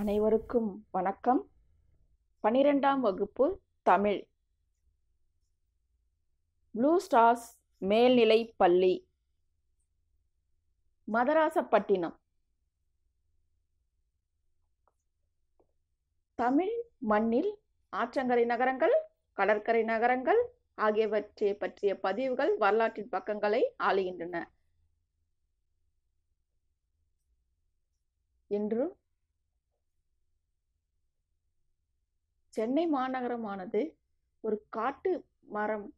அனைவருக்கும் வணக்கம் பனிரெண்டாம் வகுப்பு தமிழ் ப்ளூ ஸ்டார்ஸ் மேல்நிலை பள்ளி மதராசப்பட்டினம் தமிழ் மண்ணில் ஆற்றங்கரை நகரங்கள் கடற்கரை நகரங்கள் ஆகியவற்றை பற்றிய பதிவுகள் வரலாற்றின் பக்கங்களை ஆளுகின்றன என்றும் சென்னை மாநகரமானது ஒரு காட்டு மரம்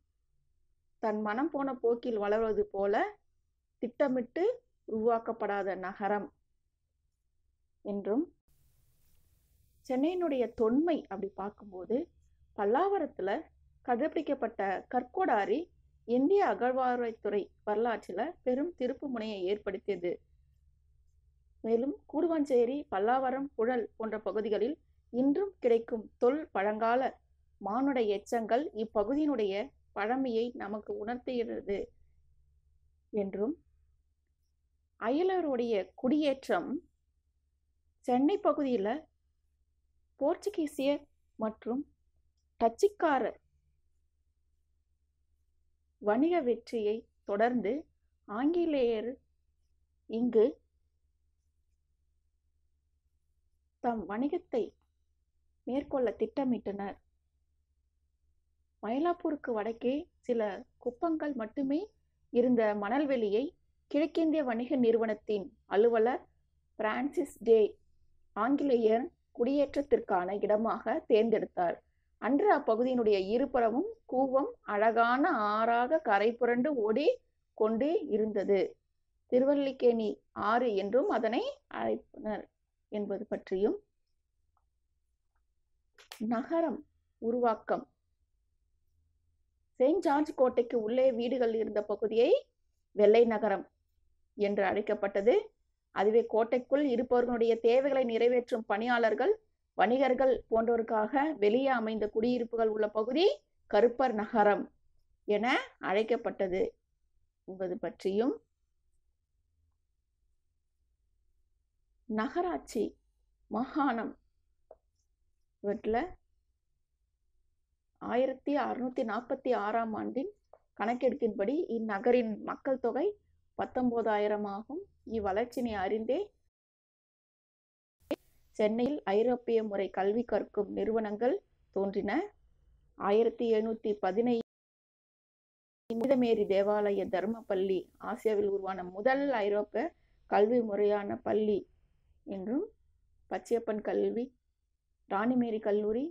தன் மனம் போன போக்கில் வளர்வது போல திட்டமிட்டு உருவாக்கப்படாத நகரம் என்றும் சென்னையினுடைய தொன்மை அப்படி பார்க்கும்போது பல்லாவரத்தில் கண்டுபிடிக்கப்பட்ட கற்கோடாரி இந்திய அகழ்வாராய்த்துறை வரலாற்றில் பெரும் திருப்பு முனையை ஏற்படுத்தியது மேலும் கூடுவாஞ்சேரி பல்லாவரம் புழல் போன்ற பகுதிகளில் இன்றும் கிடைக்கும் தொல் பழங்கால மானுடைய எச்சங்கள் இப்பகுதியினுடைய பழமையை நமக்கு உணர்த்துகிறது என்றும் அயலருடைய குடியேற்றம் சென்னை பகுதியில் போர்ச்சுகீசியர் மற்றும் டச்சுக்கார வணிக வெற்றியை தொடர்ந்து ஆங்கிலேயர் இங்கு தம் வணிகத்தை மேற்கொள்ள திட்டமிட்டனர் மயிலாப்பூருக்கு வடக்கே சில குப்பங்கள் மட்டுமே இருந்த மணல்வெளியை கிழக்கிந்திய வணிக நிறுவனத்தின் அலுவலர் பிரான்சிஸ் டே ஆங்கிலேயர் குடியேற்றத்திற்கான இடமாக தேர்ந்தெடுத்தார் அன்று அப்பகுதியினுடைய இருபுறமும் கூவம் அழகான ஆறாக கரை புரண்டு ஓடி கொண்டே இருந்தது திருவல்லிக்கேணி ஆறு என்றும் அதனை அழைப்பனர் என்பது பற்றியும் நகரம் உருவாக்கம் செயின்ட் ஜார்ஜ் கோட்டைக்கு உள்ளே வீடுகள் இருந்த பகுதியை வெள்ளை நகரம் என்று அழைக்கப்பட்டது அதுவே கோட்டைக்குள் இருப்பவர்களுடைய தேவைகளை நிறைவேற்றும் பணியாளர்கள் வணிகர்கள் போன்றோருக்காக வெளியே அமைந்த குடியிருப்புகள் உள்ள பகுதி கருப்பர் நகரம் என அழைக்கப்பட்டது என்பது பற்றியும் நகராட்சி மாகாணம் இவற்றில் ஆயிரத்தி அறுநூத்தி நாற்பத்தி ஆறாம் ஆண்டின் கணக்கெடுப்பின்படி இந்நகரின் மக்கள் தொகை பத்தொன்பதாயிரம் ஆகும் இவ்வளர்ச்சினை அறிந்தே சென்னையில் ஐரோப்பிய முறை கல்வி கற்கும் நிறுவனங்கள் தோன்றின ஆயிரத்தி எழுநூத்தி பதினைந்து புனிதமேரி தேவாலய பள்ளி ஆசியாவில் உருவான முதல் ஐரோப்பிய கல்வி முறையான பள்ளி என்றும் பச்சையப்பன் கல்வி ராணிமேரி கல்லூரி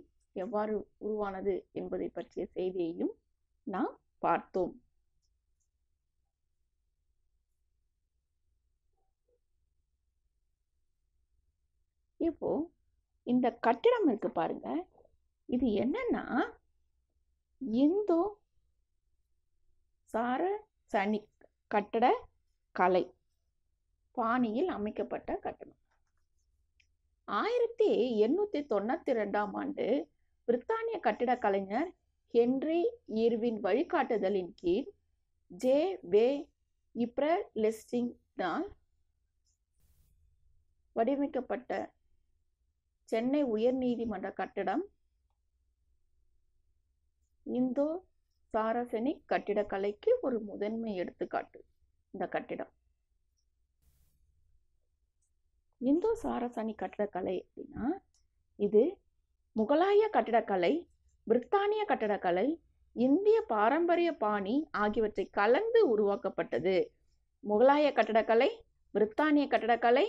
எவ்வாறு உருவானது என்பதை பற்றிய செய்தியையும் நாம் பார்த்தோம் இப்போ இந்த கட்டிடம் இருக்கு பாருங்க இது என்னன்னா இந்து சார சனி கட்டட கலை பாணியில் அமைக்கப்பட்ட கட்டணம் ஆயிரத்தி எண்ணூற்றி தொண்ணூற்றி ரெண்டாம் ஆண்டு பிரித்தானிய கட்டிட கலைஞர் ஹென்றி இர்வின் வழிகாட்டுதலின் கீழ் ஜே வே இப்ரலிஸ்டிங்னால் வடிவமைக்கப்பட்ட சென்னை உயர்நீதிமன்ற கட்டிடம் இந்தோ சாரசனிக் கட்டிடக்கலைக்கு ஒரு முதன்மை எடுத்துக்காட்டு இந்த கட்டிடம் இந்தோ சாரசனி கட்டடக்கலை அப்படின்னா இது முகலாய கட்டடக்கலை பிரித்தானிய கட்டடக்கலை இந்திய பாரம்பரிய பாணி ஆகியவற்றை கலந்து உருவாக்கப்பட்டது முகலாய கட்டடக்கலை பிரித்தானிய கட்டடக்கலை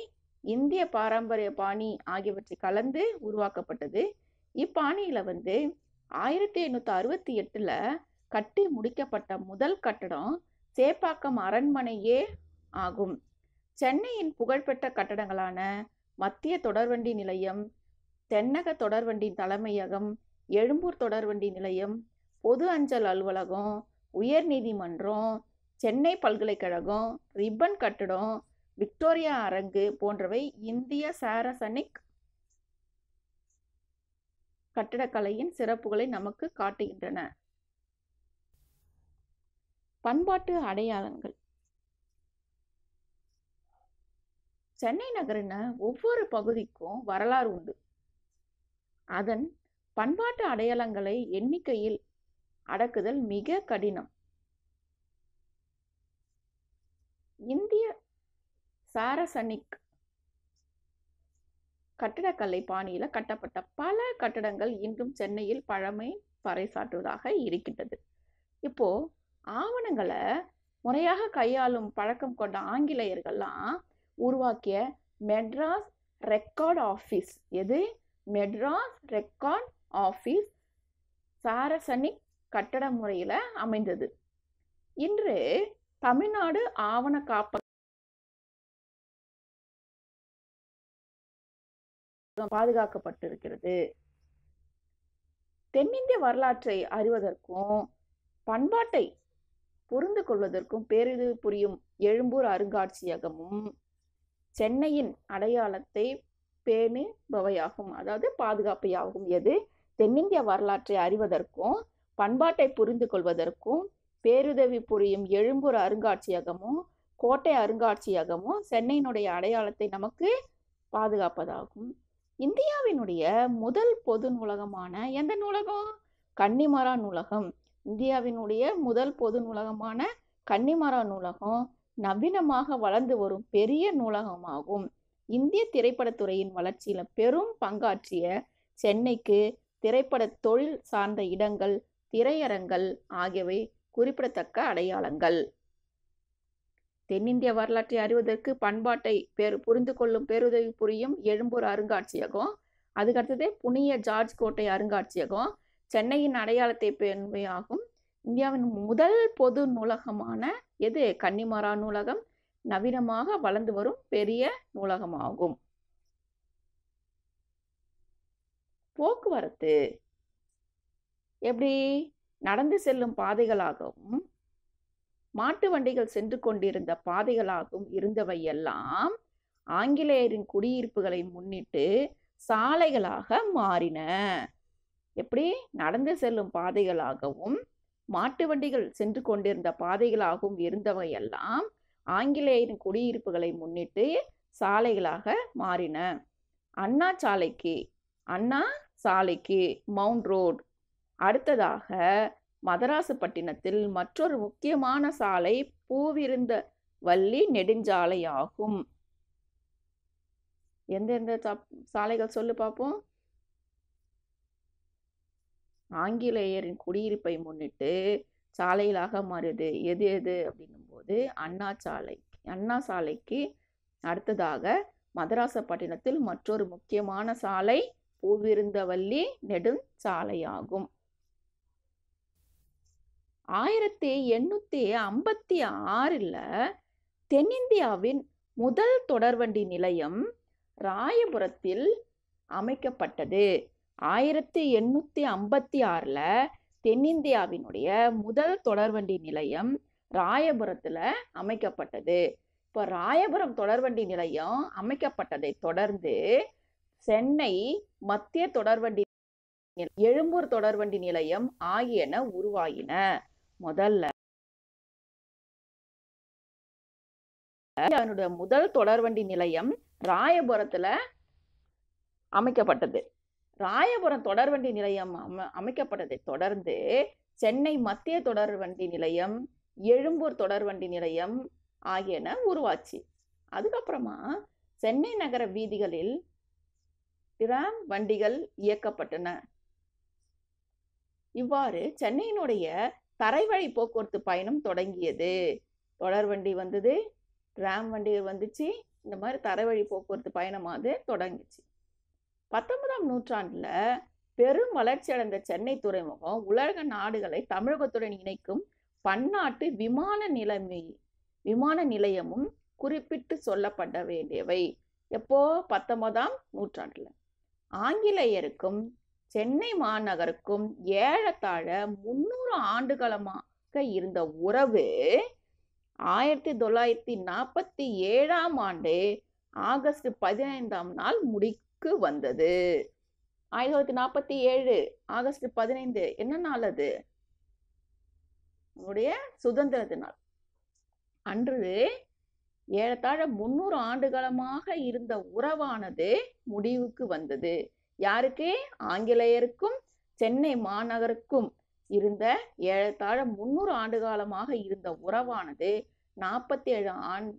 இந்திய பாரம்பரிய பாணி ஆகியவற்றை கலந்து உருவாக்கப்பட்டது இப்பாணியில் வந்து ஆயிரத்தி எண்ணூற்றி அறுபத்தி எட்டில் கட்டி முடிக்கப்பட்ட முதல் கட்டடம் சேப்பாக்கம் அரண்மனையே ஆகும் சென்னையின் புகழ்பெற்ற கட்டடங்களான மத்திய தொடர்வண்டி நிலையம் தென்னக தொடர்வண்டி தலைமையகம் எழும்பூர் தொடர்வண்டி நிலையம் பொது அஞ்சல் அலுவலகம் உயர்நீதிமன்றம் சென்னை பல்கலைக்கழகம் ரிப்பன் கட்டடம் விக்டோரியா அரங்கு போன்றவை இந்திய சாரசனிக் கட்டடக்கலையின் சிறப்புகளை நமக்கு காட்டுகின்றன பண்பாட்டு அடையாளங்கள் சென்னை நகரின ஒவ்வொரு பகுதிக்கும் வரலாறு உண்டு அதன் பண்பாட்டு அடையாளங்களை எண்ணிக்கையில் அடக்குதல் மிக கடினம் இந்திய சாரசனிக் கட்டிடக்கலை பாணியில கட்டப்பட்ட பல கட்டடங்கள் இன்றும் சென்னையில் பழமை பறைசாற்றுவதாக இருக்கின்றது இப்போ ஆவணங்களை முறையாக கையாளும் பழக்கம் கொண்ட ஆங்கிலேயர்கள்லாம் உருவாக்கிய மெட்ராஸ் ரெக்கார்ட் ஆஃபீஸ் எது மெட்ராஸ் ரெக்கார்ட் ஆஃபீஸ் சாரசனிக் கட்டட முறையில் அமைந்தது இன்று தமிழ்நாடு ஆவண காப்ப பாதுகாக்கப்பட்டிருக்கிறது தென்னிந்திய வரலாற்றை அறிவதற்கும் பண்பாட்டை புரிந்து கொள்வதற்கும் பேரிது புரியும் எழும்பூர் அருங்காட்சியகமும் சென்னையின் அடையாளத்தை பேணுபவையாகும் அதாவது பாதுகாப்பையாகும் எது தென்னிந்திய வரலாற்றை அறிவதற்கும் பண்பாட்டை புரிந்து கொள்வதற்கும் பேருதவி புரியும் எழும்பூர் அருங்காட்சியகமும் கோட்டை அருங்காட்சியகமும் சென்னையினுடைய அடையாளத்தை நமக்கு பாதுகாப்பதாகும் இந்தியாவினுடைய முதல் பொது நூலகமான எந்த நூலகம் கன்னிமரா நூலகம் இந்தியாவினுடைய முதல் பொது நூலகமான கன்னிமரா நூலகம் நவீனமாக வளர்ந்து வரும் பெரிய நூலகமாகும் இந்திய திரைப்படத்துறையின் வளர்ச்சியில் பெரும் பங்காற்றிய சென்னைக்கு திரைப்பட தொழில் சார்ந்த இடங்கள் திரையரங்கள் ஆகியவை குறிப்பிடத்தக்க அடையாளங்கள் தென்னிந்திய வரலாற்றை அறிவதற்கு பண்பாட்டை பெரு புரிந்து கொள்ளும் பேருதவி புரியும் எழும்பூர் அருங்காட்சியகம் அதுக்கடுத்தது புனிய ஜார்ஜ் கோட்டை அருங்காட்சியகம் சென்னையின் அடையாளத்தை பெண்மையாகும் இந்தியாவின் முதல் பொது நூலகமான எது கன்னிமாரா நூலகம் நவீனமாக வளர்ந்து வரும் பெரிய நூலகமாகும் போக்குவரத்து எப்படி நடந்து செல்லும் பாதைகளாகவும் மாட்டு வண்டிகள் சென்று கொண்டிருந்த பாதைகளாகவும் இருந்தவையெல்லாம் ஆங்கிலேயரின் குடியிருப்புகளை முன்னிட்டு சாலைகளாக மாறின எப்படி நடந்து செல்லும் பாதைகளாகவும் மாட்டு வண்டிகள் சென்று கொண்டிருந்த பாதைகளாகவும் இருந்தவையெல்லாம் ஆங்கிலேயரின் குடியிருப்புகளை முன்னிட்டு சாலைகளாக மாறின அண்ணா சாலைக்கு அண்ணா சாலைக்கு மவுண்ட் ரோட் அடுத்ததாக மதராசப்பட்டினத்தில் மற்றொரு முக்கியமான சாலை பூவிருந்த வள்ளி நெடுஞ்சாலையாகும் எந்தெந்த சாலைகள் சொல்லு பார்ப்போம் ஆங்கிலேயரின் குடியிருப்பை முன்னிட்டு சாலைகளாக மாறுது எது எது அப்படின்னும்போது அண்ணா சாலை அண்ணா சாலைக்கு அடுத்ததாக மதராசப்பட்டினத்தில் மற்றொரு முக்கியமான சாலை பூவிருந்தவல்லி நெடுஞ்சாலையாகும் ஆயிரத்தி எண்ணூற்றி ஐம்பத்தி ஆறில் தென்னிந்தியாவின் முதல் தொடர்வண்டி நிலையம் ராயபுரத்தில் அமைக்கப்பட்டது ஆயிரத்தி எண்ணூற்றி ஐம்பத்தி ஆறில் தென்னிந்தியாவினுடைய முதல் தொடர்வண்டி நிலையம் ராயபுரத்தில் அமைக்கப்பட்டது இப்போ ராயபுரம் தொடர்வண்டி நிலையம் அமைக்கப்பட்டதை தொடர்ந்து சென்னை மத்திய தொடர்வண்டி எழும்பூர் தொடர்வண்டி நிலையம் ஆகியன உருவாகின முதல்ல அதனுடைய முதல் தொடர்வண்டி நிலையம் ராயபுரத்துல அமைக்கப்பட்டது ராயபுரம் தொடர்வண்டி நிலையம் அம அமைக்கப்பட்டதை தொடர்ந்து சென்னை மத்திய தொடர்வண்டி நிலையம் எழும்பூர் தொடர்வண்டி நிலையம் ஆகியன உருவாச்சு அதுக்கப்புறமா சென்னை நகர வீதிகளில் டிராம் வண்டிகள் இயக்கப்பட்டன இவ்வாறு சென்னையினுடைய தரைவழி போக்குவரத்து பயணம் தொடங்கியது தொடர்வண்டி வந்தது டிராம் வண்டி வந்துச்சு இந்த மாதிரி தரைவழி போக்குவரத்து பயணமாக தொடங்கிச்சு பத்தொன்பதாம் நூற்றாண்டில் பெரும் வளர்ச்சி அடைந்த சென்னை துறைமுகம் உலக நாடுகளை தமிழகத்துடன் இணைக்கும் பன்னாட்டு விமான நிலைமை விமான நிலையமும் குறிப்பிட்டு சொல்லப்பட வேண்டியவை எப்போ பத்தொன்பதாம் நூற்றாண்டில் ஆங்கிலேயருக்கும் சென்னை மாநகருக்கும் ஏழத்தாழ முன்னூறு ஆண்டுகளமாக இருந்த உறவு ஆயிரத்தி தொள்ளாயிரத்தி நாற்பத்தி ஏழாம் ஆண்டு ஆகஸ்ட் பதினைந்தாம் நாள் முடி வந்தது ஆயிரத்தி தொள்ளாயிரத்தி நாற்பத்தி ஏழு ஆகஸ்ட் பதினைந்து என்ன நாள் அது உங்களுடைய சுதந்திர தினம் அன்று ஏறத்தாழ முன்னூறு ஆண்டு காலமாக இருந்த உறவானது முடிவுக்கு வந்தது யாருக்கு ஆங்கிலேயருக்கும் சென்னை மாநகருக்கும் இருந்த ஏழத்தாழ முன்னூறு ஆண்டு காலமாக இருந்த உறவானது நாற்பத்தி ஏழு ஆண்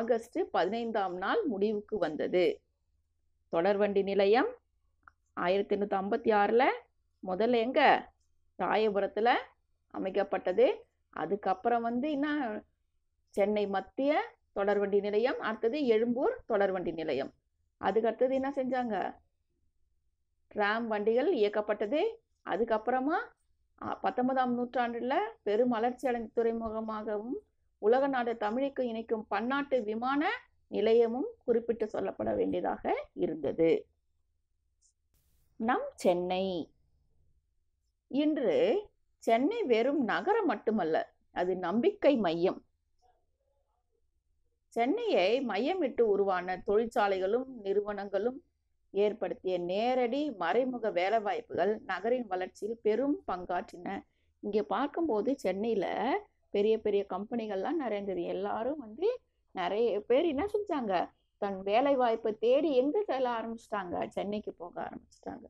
ஆகஸ்ட் பதினைந்தாம் நாள் முடிவுக்கு வந்தது தொடர்வண்டி நிலையம் ஆயிரத்தி எண்ணூற்றி ஐம்பத்தி ஆறில் முதல்ல எங்கே ராயபுரத்தில் அமைக்கப்பட்டது அதுக்கப்புறம் வந்து என்ன சென்னை மத்திய தொடர்வண்டி நிலையம் அடுத்தது எழும்பூர் தொடர்வண்டி நிலையம் அதுக்கடுத்தது என்ன செஞ்சாங்க டிராம் வண்டிகள் இயக்கப்பட்டது அதுக்கப்புறமா பத்தொன்பதாம் நூற்றாண்டில் பெரும் வளர்ச்சி அடைந்த துறைமுகமாகவும் உலக நாடு தமிழுக்கு இணைக்கும் பன்னாட்டு விமான நிலையமும் குறிப்பிட்டு சொல்லப்பட வேண்டியதாக இருந்தது நம் சென்னை இன்று சென்னை வெறும் நகரம் மட்டுமல்ல அது நம்பிக்கை மையம் சென்னையை மையமிட்டு உருவான தொழிற்சாலைகளும் நிறுவனங்களும் ஏற்படுத்திய நேரடி மறைமுக வேலைவாய்ப்புகள் நகரின் வளர்ச்சியில் பெரும் பங்காற்றின இங்கே பார்க்கும்போது சென்னையில் பெரிய பெரிய கம்பெனிகள்லாம் நிறைந்தது எல்லாரும் வந்து நிறைய பேர் என்ன செஞ்சாங்க தன் வேலை வாய்ப்பை தேடி எங்க செல்ல ஆரம்பிச்சிட்டாங்க சென்னைக்கு போக ஆரம்பிச்சிட்டாங்க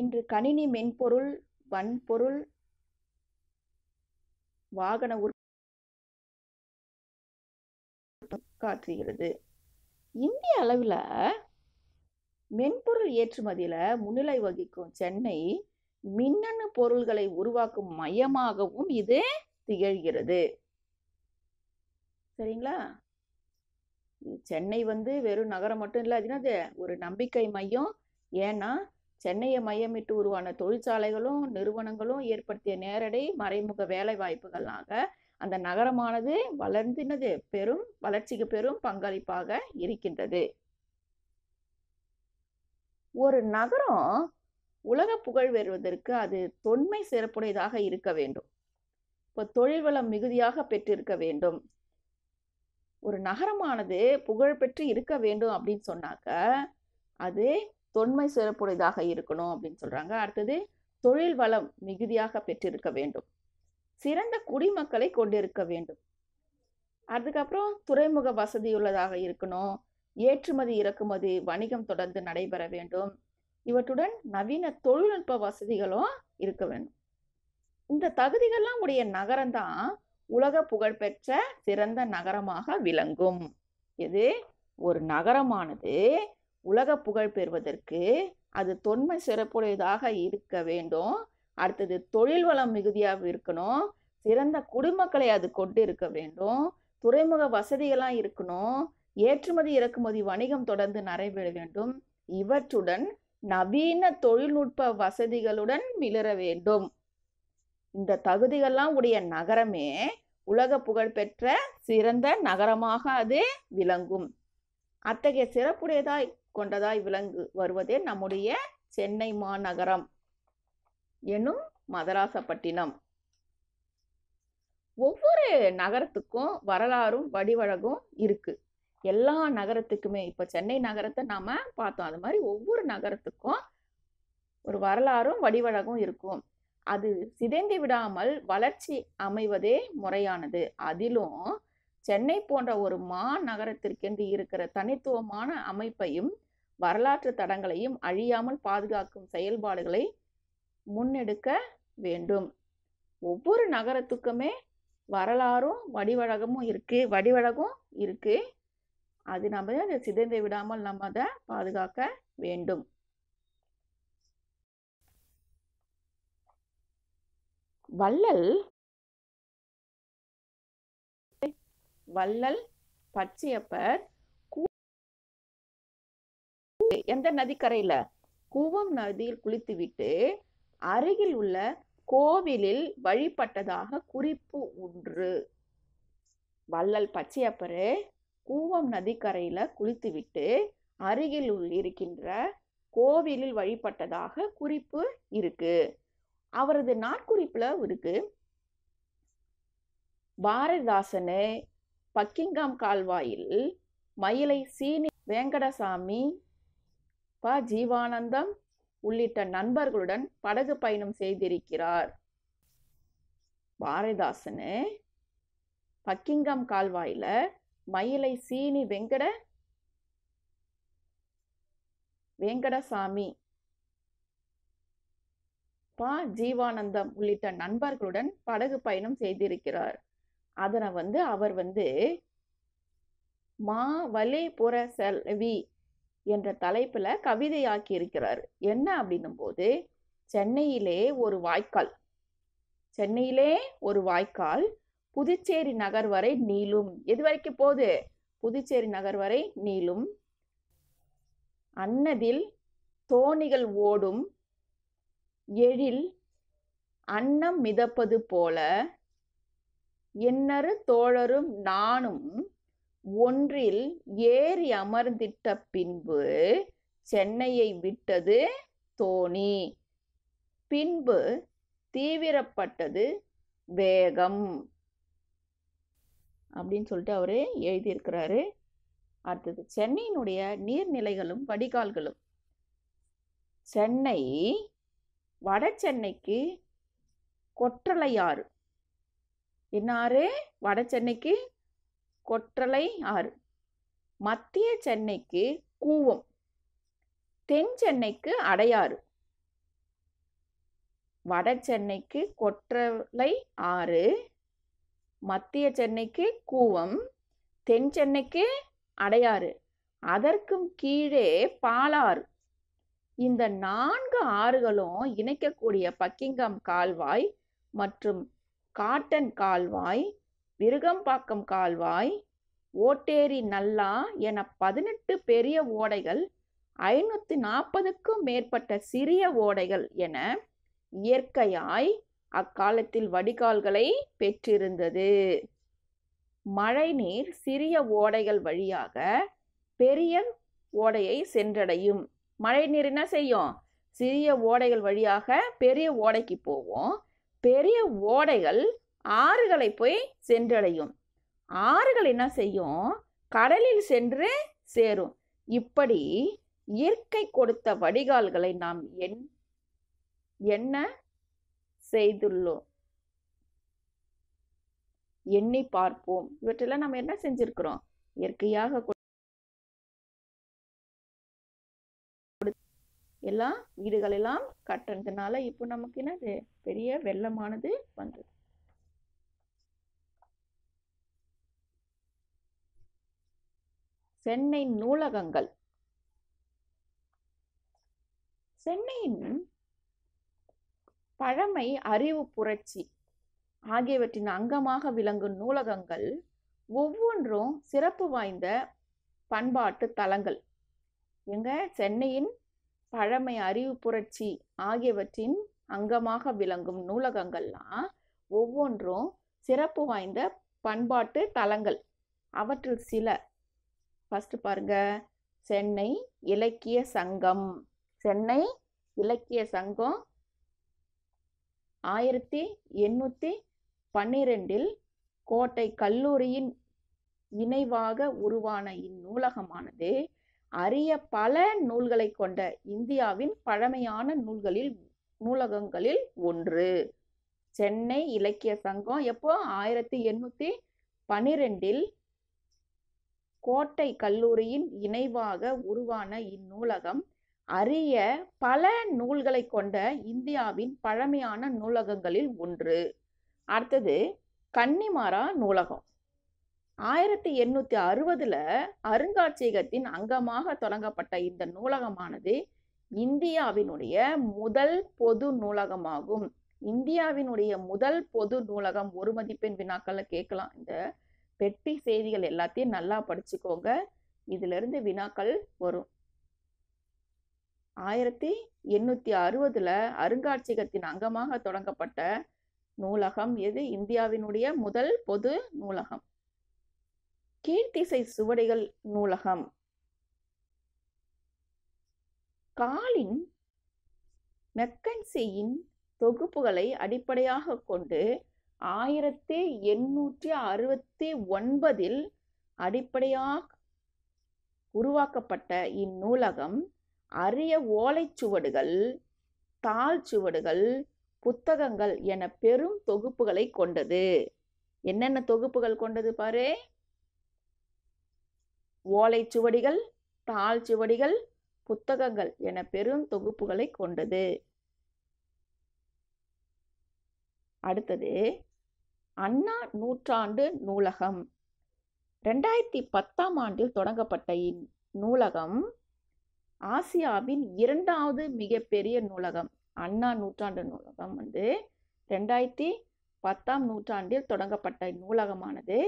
இன்று கணினி மென்பொருள் வன்பொருள் வாகன காற்றுகிறது இந்திய அளவில் மென்பொருள் ஏற்றுமதியில் முன்னிலை வகிக்கும் சென்னை மின்னணு பொருள்களை உருவாக்கும் மையமாகவும் இது திகழ்கிறது சரிங்களா சென்னை வந்து வெறும் நகரம் மட்டும் இல்லை அது ஒரு நம்பிக்கை மையம் ஏன்னா சென்னையை மையமிட்டு உருவான தொழிற்சாலைகளும் நிறுவனங்களும் ஏற்படுத்திய நேரடி மறைமுக வேலை வாய்ப்புகளாக அந்த நகரமானது வளர்ந்தினது பெரும் வளர்ச்சிக்கு பெரும் பங்களிப்பாக இருக்கின்றது ஒரு நகரம் உலக புகழ் பெறுவதற்கு அது தொன்மை சிறப்புடையதாக இருக்க வேண்டும் இப்போ தொழில் வளம் மிகுதியாக பெற்றிருக்க வேண்டும் ஒரு நகரமானது புகழ்பெற்று இருக்க வேண்டும் அப்படின்னு சொன்னாக்க அது தொன்மை சிறப்புடையதாக இருக்கணும் அப்படின்னு சொல்கிறாங்க அடுத்தது தொழில் வளம் மிகுதியாக பெற்றிருக்க வேண்டும் சிறந்த குடிமக்களை கொண்டிருக்க வேண்டும் அதுக்கப்புறம் துறைமுக வசதியுள்ளதாக இருக்கணும் ஏற்றுமதி இறக்குமதி வணிகம் தொடர்ந்து நடைபெற வேண்டும் இவற்றுடன் நவீன தொழில்நுட்ப வசதிகளும் இருக்க வேண்டும் இந்த தகுதிகள்லாம் உடைய நகரம்தான் உலக புகழ்பெற்ற சிறந்த நகரமாக விளங்கும் இது ஒரு நகரமானது உலக புகழ் பெறுவதற்கு அது தொன்மை சிறப்புடையதாக இருக்க வேண்டும் அடுத்தது தொழில் வளம் மிகுதியாக இருக்கணும் சிறந்த குடிமக்களை அது கொண்டு இருக்க வேண்டும் துறைமுக வசதிகளாக இருக்கணும் ஏற்றுமதி இறக்குமதி வணிகம் தொடர்ந்து நடைபெற வேண்டும் இவற்றுடன் நவீன தொழில்நுட்ப வசதிகளுடன் மிளற வேண்டும் இந்த தகுதிகள்லாம் உடைய நகரமே உலக புகழ்பெற்ற சிறந்த நகரமாக அது விளங்கும் அத்தகைய சிறப்புடையதாய் கொண்டதாய் விளங்கு வருவதே நம்முடைய சென்னை மாநகரம் எனும் மதராசப்பட்டினம் ஒவ்வொரு நகரத்துக்கும் வரலாறும் வடிவழகும் இருக்கு எல்லா நகரத்துக்குமே இப்போ சென்னை நகரத்தை நாம் பார்த்தோம் அது மாதிரி ஒவ்வொரு நகரத்துக்கும் ஒரு வரலாறும் வடிவழகும் இருக்கும் அது சிதைந்து விடாமல் வளர்ச்சி அமைவதே முறையானது அதிலும் சென்னை போன்ற ஒரு மா நகரத்திற்கென்று இருக்கிற தனித்துவமான அமைப்பையும் வரலாற்று தடங்களையும் அழியாமல் பாதுகாக்கும் செயல்பாடுகளை முன்னெடுக்க வேண்டும் ஒவ்வொரு நகரத்துக்குமே வரலாறும் வடிவழகமும் இருக்கு வடிவழகும் இருக்கு அது நம்ம சிதைந்து விடாமல் நம்ம அதை பாதுகாக்க வேண்டும் வள்ளல் வள்ளல் பச்சையப்பர் எந்த நதிக்கரையில கூவம் நதியில் குளித்துவிட்டு அருகில் உள்ள கோவிலில் வழிபட்டதாக குறிப்பு ஒன்று வள்ளல் பச்சையப்பரு கூவம் நதிக்கரையில குளித்துவிட்டு அருகில் இருக்கின்ற கோவிலில் வழிபட்டதாக குறிப்பு இருக்கு அவரது நாட்குறிப்பில் இருக்கு பாரதிதாசனு பக்கிங்காம் கால்வாயில் மயிலை சீனி வேங்கடசாமி ப ஜீவானந்தம் உள்ளிட்ட நண்பர்களுடன் படகு பயணம் செய்திருக்கிறார் பாரதிதாசனு பக்கிங்காம் கால்வாயில் மயிலை சீனி வெங்கட வெங்கடசாமி ப ஜீவானந்தம் உள்ளிட்ட நண்பர்களுடன் படகு பயணம் செய்திருக்கிறார் அதனை வந்து அவர் வந்து மா வலே புற செல்வி என்ற தலைப்பில் கவிதையாக்கி இருக்கிறார் என்ன அப்படின்னும் போது சென்னையிலே ஒரு வாய்க்கால் சென்னையிலே ஒரு வாய்க்கால் புதுச்சேரி நகர் வரை நீளும் எது வரைக்கும் போகுது புதுச்சேரி நகர் வரை நீளும் அன்னதில் தோணிகள் ஓடும் எழில் அன்னம் மிதப்பது போல என்னரு தோழரும் நானும் ஒன்றில் ஏறி அமர்ந்திட்ட பின்பு சென்னையை விட்டது தோணி பின்பு தீவிரப்பட்டது வேகம் அப்படின்னு சொல்லிட்டு அவர் எழுதியிருக்கிறாரு அடுத்தது சென்னையினுடைய நீர்நிலைகளும் வடிகால்களும் சென்னை வட சென்னைக்கு கொற்றலையாறு என்ன ஆறு வட சென்னைக்கு கொற்றலை ஆறு மத்திய சென்னைக்கு கூவம் தென் சென்னைக்கு அடையாறு வட சென்னைக்கு கொற்றலை ஆறு மத்திய சென்னைக்கு கூவம் தென் சென்னைக்கு அடையாறு அதற்கும் கீழே பாலாறு இந்த நான்கு ஆறுகளும் இணைக்கக்கூடிய பக்கிங்கம் கால்வாய் மற்றும் காட்டன் கால்வாய் விருகம்பாக்கம் கால்வாய் ஓட்டேரி நல்லா என பதினெட்டு பெரிய ஓடைகள் ஐநூற்றி நாற்பதுக்கும் மேற்பட்ட சிறிய ஓடைகள் என இயற்கையாய் அக்காலத்தில் வடிகால்களை பெற்றிருந்தது மழைநீர் சிறிய ஓடைகள் வழியாக பெரிய ஓடையை சென்றடையும் மழை நீர் என்ன செய்யும் சிறிய ஓடைகள் வழியாக பெரிய ஓடைக்கு போவோம் பெரிய ஓடைகள் ஆறுகளை போய் சென்றடையும் ஆறுகள் என்ன செய்யும் கடலில் சென்று சேரும் இப்படி இயற்கை கொடுத்த வடிகால்களை நாம் என் என்ன செய்துள்ளோம் எண்ணி பார்ப்போம் இவற்றெல்லாம் நம்ம என்ன செஞ்சிருக்கிறோம் இயற்கையாக எல்லாம் எல்லாம் கட்டுறதுனால இப்போ நமக்கு என்னது பெரிய வெள்ளமானது வந்தது சென்னை நூலகங்கள் சென்னையின் பழமை அறிவு புரட்சி ஆகியவற்றின் அங்கமாக விளங்கும் நூலகங்கள் ஒவ்வொன்றும் சிறப்பு வாய்ந்த பண்பாட்டு தலங்கள் எங்க சென்னையின் பழமை அறிவு புரட்சி ஆகியவற்றின் அங்கமாக விளங்கும் நூலகங்கள்லாம் ஒவ்வொன்றும் சிறப்பு வாய்ந்த பண்பாட்டு தலங்கள் அவற்றில் சில ஃபஸ்ட்டு பாருங்க சென்னை இலக்கிய சங்கம் சென்னை இலக்கிய சங்கம் ஆயிரத்தி எண்ணூற்றி பன்னிரெண்டில் கோட்டை கல்லூரியின் இணைவாக உருவான இந்நூலகமானது அரிய பல நூல்களை கொண்ட இந்தியாவின் பழமையான நூல்களில் நூலகங்களில் ஒன்று சென்னை இலக்கிய சங்கம் எப்போ ஆயிரத்தி எண்ணூத்தி பனிரெண்டில் கோட்டை கல்லூரியின் இணைவாக உருவான இந்நூலகம் அரிய பல நூல்களை கொண்ட இந்தியாவின் பழமையான நூலகங்களில் ஒன்று அடுத்தது கன்னிமாரா நூலகம் ஆயிரத்தி எண்ணூற்றி அறுபதுல அருங்காட்சியகத்தின் அங்கமாக தொடங்கப்பட்ட இந்த நூலகமானது இந்தியாவினுடைய முதல் பொது நூலகமாகும் இந்தியாவினுடைய முதல் பொது நூலகம் ஒரு மதிப்பெண் வினாக்கள்ல கேட்கலாம் இந்த பெட்டி செய்திகள் எல்லாத்தையும் நல்லா படிச்சுக்கோங்க இதுல இருந்து வினாக்கள் வரும் ஆயிரத்தி எண்ணூத்தி அறுபதுல அருங்காட்சியகத்தின் அங்கமாக தொடங்கப்பட்ட நூலகம் எது இந்தியாவினுடைய முதல் பொது நூலகம் கீழ்த்திசை சுவடிகள் நூலகம் காலின் மெக்கன்சியின் தொகுப்புகளை அடிப்படையாக கொண்டு ஆயிரத்தி எண்ணூற்றி அறுபத்தி ஒன்பதில் அடிப்படையாக உருவாக்கப்பட்ட இந்நூலகம் அரிய ஓலைச்சுவடுகள் தாள் சுவடுகள் புத்தகங்கள் என பெரும் தொகுப்புகளை கொண்டது என்னென்ன தொகுப்புகள் கொண்டது பாரு சுவடிகள் தாள் சுவடிகள் புத்தகங்கள் என பெரும் தொகுப்புகளை கொண்டது அடுத்தது அண்ணா நூற்றாண்டு நூலகம் ரெண்டாயிரத்தி பத்தாம் ஆண்டில் தொடங்கப்பட்ட இந்நூலகம் ஆசியாவின் இரண்டாவது மிகப்பெரிய நூலகம் அண்ணா நூற்றாண்டு நூலகம் வந்து ரெண்டாயிரத்தி பத்தாம் நூற்றாண்டில் தொடங்கப்பட்ட நூலகமானது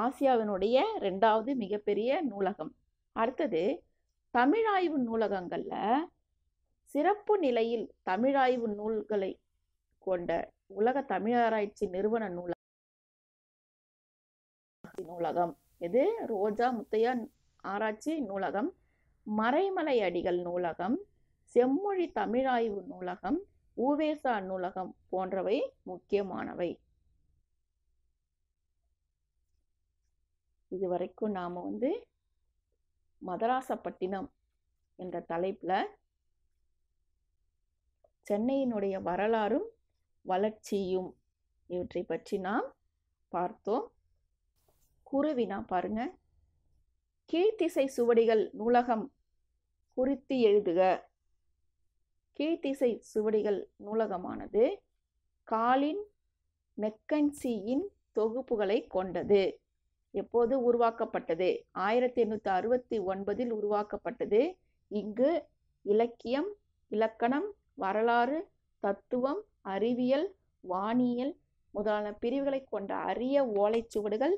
ஆசியாவினுடைய ரெண்டாவது மிகப்பெரிய நூலகம் அடுத்தது தமிழாய்வு நூலகங்களில் சிறப்பு நிலையில் தமிழாய்வு நூல்களை கொண்ட உலக தமிழாராய்ச்சி நிறுவன நூலகம் நூலகம் இது ரோஜா முத்தையா ஆராய்ச்சி நூலகம் மறைமலை அடிகள் நூலகம் செம்மொழி தமிழாய்வு நூலகம் ஊவேசா நூலகம் போன்றவை முக்கியமானவை இது வரைக்கும் நாம் வந்து மதராசப்பட்டினம் என்ற தலைப்பில் சென்னையினுடைய வரலாறும் வளர்ச்சியும் இவற்றை பற்றி நாம் பார்த்தோம் குருவினா பாருங்க கீழ்த்திசை சுவடிகள் நூலகம் குறித்து எழுதுக கீழ்த்திசை சுவடிகள் நூலகமானது காலின் மெக்கன்சியின் தொகுப்புகளை கொண்டது எப்போது உருவாக்கப்பட்டது ஆயிரத்தி எண்ணூற்றி அறுபத்தி ஒன்பதில் உருவாக்கப்பட்டது இங்கு இலக்கியம் இலக்கணம் வரலாறு தத்துவம் அறிவியல் வானியல் முதலான பிரிவுகளை கொண்ட அரிய ஓலைச்சுவடுகள்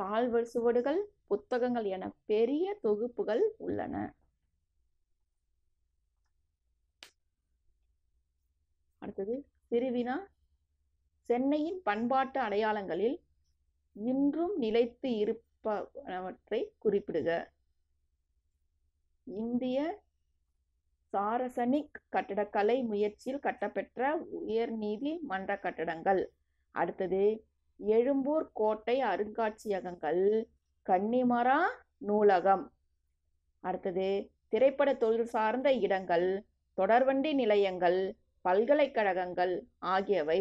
தாழ்வு சுவடுகள் புத்தகங்கள் என பெரிய தொகுப்புகள் உள்ளன அடுத்தது திருவினா சென்னையின் பண்பாட்டு அடையாளங்களில் இன்றும் நிலைத்து இருப்பவற்றை குறிப்பிடுக இந்திய சாரசனிக் கட்டடக்கலை முயற்சியில் கட்டப்பெற்ற உயர்நீதி மன்ற கட்டடங்கள் அடுத்தது எழும்பூர் கோட்டை அருங்காட்சியகங்கள் கன்னிமரா நூலகம் அடுத்தது திரைப்பட தொழில் சார்ந்த இடங்கள் தொடர்வண்டி நிலையங்கள் பல்கலைக்கழகங்கள் ஆகியவை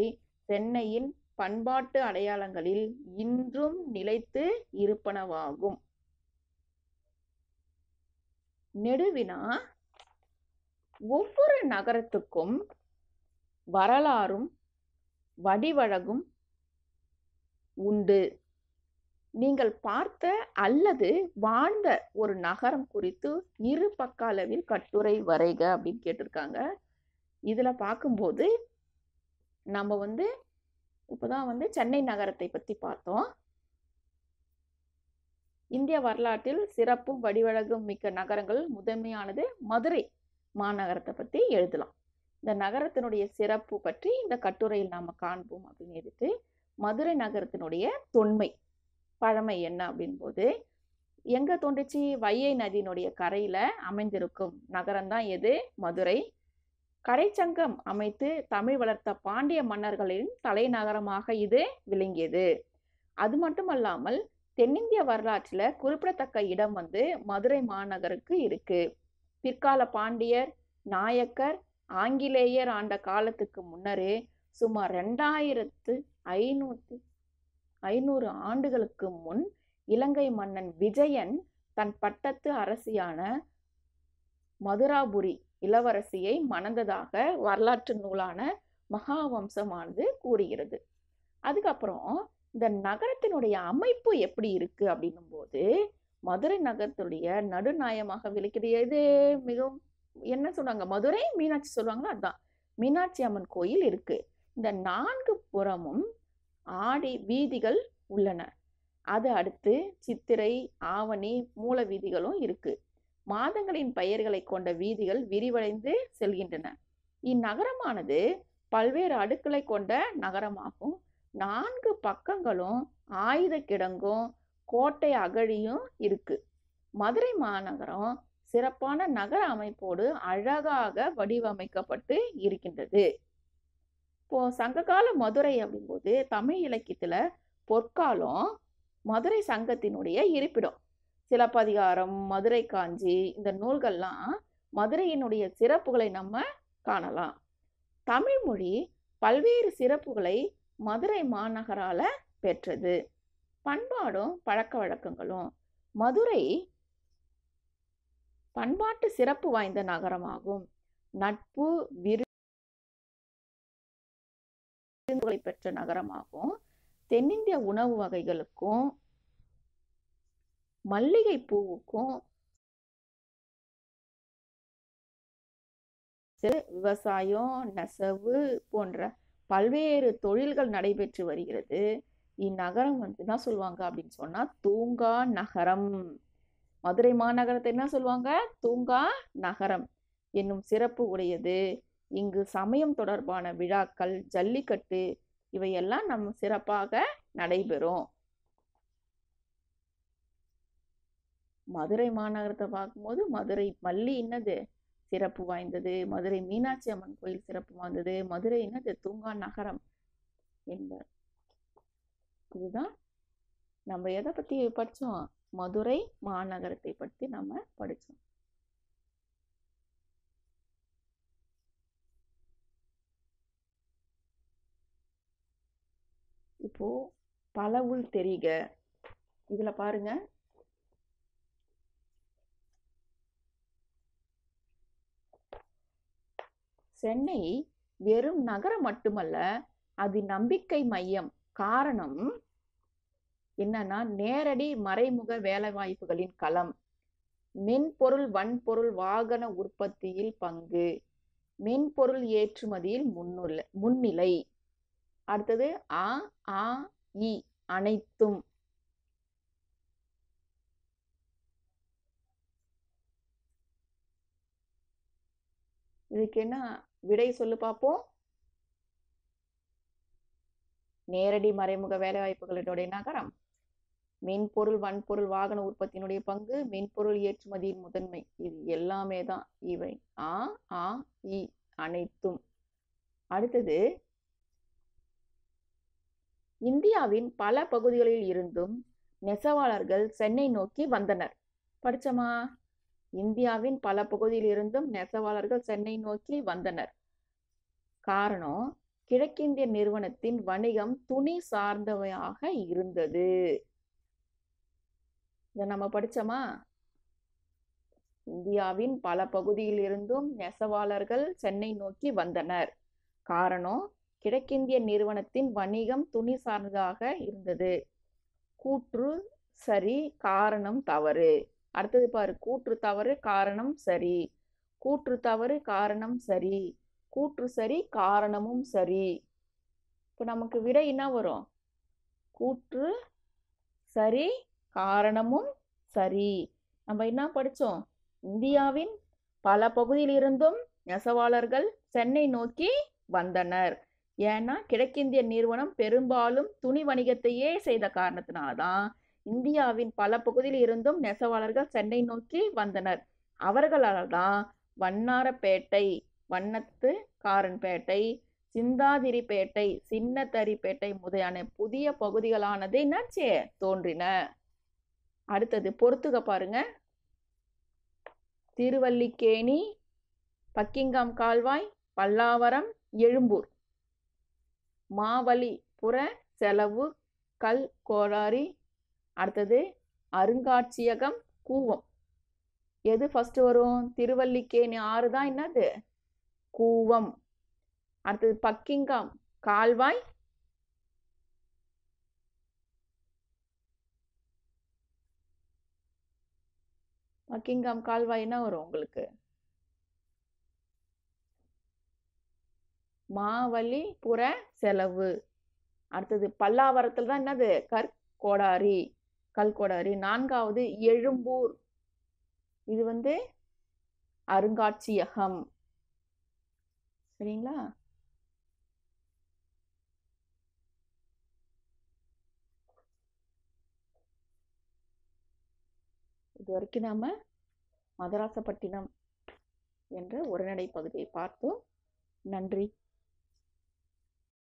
சென்னையின் பண்பாட்டு அடையாளங்களில் இன்றும் நிலைத்து இருப்பனவாகும் நெடுவினா ஒவ்வொரு நகரத்துக்கும் வரலாறும் வடிவழகும் உண்டு நீங்கள் பார்த்த அல்லது வாழ்ந்த ஒரு நகரம் குறித்து இரு பக்க அளவில் கட்டுரை வரைக அப்படின்னு கேட்டிருக்காங்க இதில் பார்க்கும்போது நம்ம வந்து இப்போ தான் வந்து சென்னை நகரத்தை பற்றி பார்த்தோம் இந்திய வரலாற்றில் சிறப்பு வடிவழகும் மிக்க நகரங்கள் முதன்மையானது மதுரை மாநகரத்தை பற்றி எழுதலாம் இந்த நகரத்தினுடைய சிறப்பு பற்றி இந்த கட்டுரையில் நாம் காண்போம் அப்படின்னு எடுத்து மதுரை நகரத்தினுடைய தொன்மை பழமை என்ன அப்படின் போது எங்கே தோன்றுச்சு வையை நதியினுடைய கரையில் அமைந்திருக்கும் நகரம் தான் எது மதுரை கரைச்சங்கம் அமைத்து தமிழ் வளர்த்த பாண்டிய மன்னர்களின் தலைநகரமாக இது விளங்கியது அது மட்டுமல்லாமல் தென்னிந்திய வரலாற்றில் குறிப்பிடத்தக்க இடம் வந்து மதுரை மாநகருக்கு இருக்கு பிற்கால பாண்டியர் நாயக்கர் ஆங்கிலேயர் ஆண்ட காலத்துக்கு முன்னரே சுமார் ரெண்டாயிரத்து ஐநூற்று ஐநூறு ஆண்டுகளுக்கு முன் இலங்கை மன்னன் விஜயன் தன் பட்டத்து அரசியான மதுராபுரி இளவரசியை மணந்ததாக வரலாற்று நூலான மகாவம்சமானது கூறுகிறது அதுக்கப்புறம் இந்த நகரத்தினுடைய அமைப்பு எப்படி இருக்கு அப்படின்னும் போது மதுரை நகரத்துடைய நடுநாயமாக விளக்கிறது மிகவும் என்ன சொல்றாங்க மதுரை மீனாட்சி சொல்லுவாங்களோ அதுதான் மீனாட்சி அம்மன் கோயில் இருக்கு இந்த நான்கு புறமும் ஆடி வீதிகள் உள்ளன அது அடுத்து சித்திரை ஆவணி மூல வீதிகளும் இருக்கு மாதங்களின் பெயர்களை கொண்ட வீதிகள் விரிவடைந்து செல்கின்றன இந்நகரமானது பல்வேறு அடுக்களை கொண்ட நகரமாகும் நான்கு பக்கங்களும் ஆயுத கிடங்கும் கோட்டை அகழியும் இருக்கு மதுரை மாநகரம் சிறப்பான நகர அமைப்போடு அழகாக வடிவமைக்கப்பட்டு இருக்கின்றது இப்போ சங்ககால மதுரை அப்படிங்கும்போது தமிழ் இலக்கியத்தில் பொற்காலம் மதுரை சங்கத்தினுடைய இருப்பிடம் சிலப்பதிகாரம் மதுரை காஞ்சி இந்த நூல்கள்லாம் மதுரையினுடைய சிறப்புகளை நம்ம காணலாம் தமிழ்மொழி பல்வேறு சிறப்புகளை மதுரை மாநகரால பெற்றது பண்பாடும் பழக்க வழக்கங்களும் மதுரை பண்பாட்டு சிறப்பு வாய்ந்த நகரமாகும் நட்பு விருந்துகளை பெற்ற நகரமாகும் தென்னிந்திய உணவு வகைகளுக்கும் மல்லிகை பூவுக்கும் விவசாயம் நெசவு போன்ற பல்வேறு தொழில்கள் நடைபெற்று வருகிறது இந்நகரம் வந்து என்ன சொல்லுவாங்க அப்படின்னு சொன்னா தூங்கா நகரம் மதுரை மாநகரத்தை என்ன சொல்லுவாங்க தூங்கா நகரம் என்னும் சிறப்பு உடையது இங்கு சமயம் தொடர்பான விழாக்கள் ஜல்லிக்கட்டு இவையெல்லாம் நம்ம சிறப்பாக நடைபெறும் மதுரை மாநகரத்தை பார்க்கும்போது மதுரை மல்லி என்னது சிறப்பு வாய்ந்தது மதுரை மீனாட்சி அம்மன் கோயில் சிறப்பு வாய்ந்தது மதுரை என்னது தூங்கா நகரம் என்பர் இதுதான் நம்ம எதை பற்றி படித்தோம் மதுரை மாநகரத்தை பற்றி நம்ம படித்தோம் இப்போ உள் தெரிக இதில் பாருங்கள் சென்னை வெறும் நகரம் மட்டுமல்ல அது நம்பிக்கை மையம் காரணம் என்னன்னா நேரடி மறைமுக வேலைவாய்ப்புகளின் களம் மென்பொருள் வன்பொருள் வாகன உற்பத்தியில் பங்கு மென்பொருள் ஏற்றுமதியில் முன்னுள்ள முன்னிலை அடுத்தது ஆ ஆ இ அனைத்தும் இதுக்கு என்ன விடை சொல்லு பார்ப்போம் நேரடி மறைமுக வேலை வாய்ப்புகளினுடைய நகரம் மென்பொருள் வன்பொருள் வாகன உற்பத்தியினுடைய பங்கு மென்பொருள் ஏற்றுமதியின் முதன்மை இது எல்லாமே தான் இவை ஆ ஆ இ அனைத்தும் அடுத்தது இந்தியாவின் பல பகுதிகளில் இருந்தும் நெசவாளர்கள் சென்னை நோக்கி வந்தனர் படிச்சமா இந்தியாவின் பல பகுதியிலிருந்தும் நெசவாளர்கள் சென்னை நோக்கி வந்தனர் காரணம் கிழக்கிந்திய நிறுவனத்தின் வணிகம் துணி சார்ந்தவையாக இருந்தது இதை நம்ம படிச்சோமா இந்தியாவின் பல பகுதியில் இருந்தும் நெசவாளர்கள் சென்னை நோக்கி வந்தனர் காரணம் கிழக்கிந்திய நிறுவனத்தின் வணிகம் துணி சார்ந்ததாக இருந்தது கூற்று சரி காரணம் தவறு அடுத்தது பாரு கூற்று தவறு காரணம் சரி கூற்று தவறு காரணம் சரி கூற்று சரி காரணமும் சரி இப்போ நமக்கு விடை என்ன வரும் கூற்று சரி காரணமும் சரி நம்ம என்ன படித்தோம் இந்தியாவின் பல பகுதியிலிருந்தும் நெசவாளர்கள் சென்னை நோக்கி வந்தனர் ஏன்னா கிழக்கிந்திய நிறுவனம் பெரும்பாலும் துணி வணிகத்தையே செய்த காரணத்தினால்தான் இந்தியாவின் பல பகுதியில் இருந்தும் நெசவாளர்கள் சென்னை நோக்கி வந்தனர் அவர்களால் தான் வண்ணாரப்பேட்டை வண்ணத்து காரன்பேட்டை சிந்தாதிரிப்பேட்டை சின்னத்தரிப்பேட்டை முதலான புதிய பகுதிகளானது என்னாச்சு தோன்றின அடுத்தது பொறுத்துக்க பாருங்க திருவல்லிக்கேணி பக்கிங்காம் கால்வாய் பல்லாவரம் எழும்பூர் மாவலி புற செலவு கல் கோளாரி அடுத்தது அருங்காட்சியகம் கூவம் எது ஃபர்ஸ்ட் வரும் திருவல்லிக்கேணி ஆறு தான் என்னது கூவம் அடுத்தது பக்கிங்காம் கால்வாய் பக்கிங்காம் கால்வாய் என்ன வரும் உங்களுக்கு மாவழி புற செலவு அடுத்தது பல்லாவரத்தில் தான் என்னது கற்கோடாரி கல்கோடாரி நான்காவது எழும்பூர் இது வந்து அருங்காட்சியகம் சரிங்களா இது வரைக்கும் நாம மதராசப்பட்டினம் என்ற ஒருநடை பகுதியை பார்த்தோம் நன்றி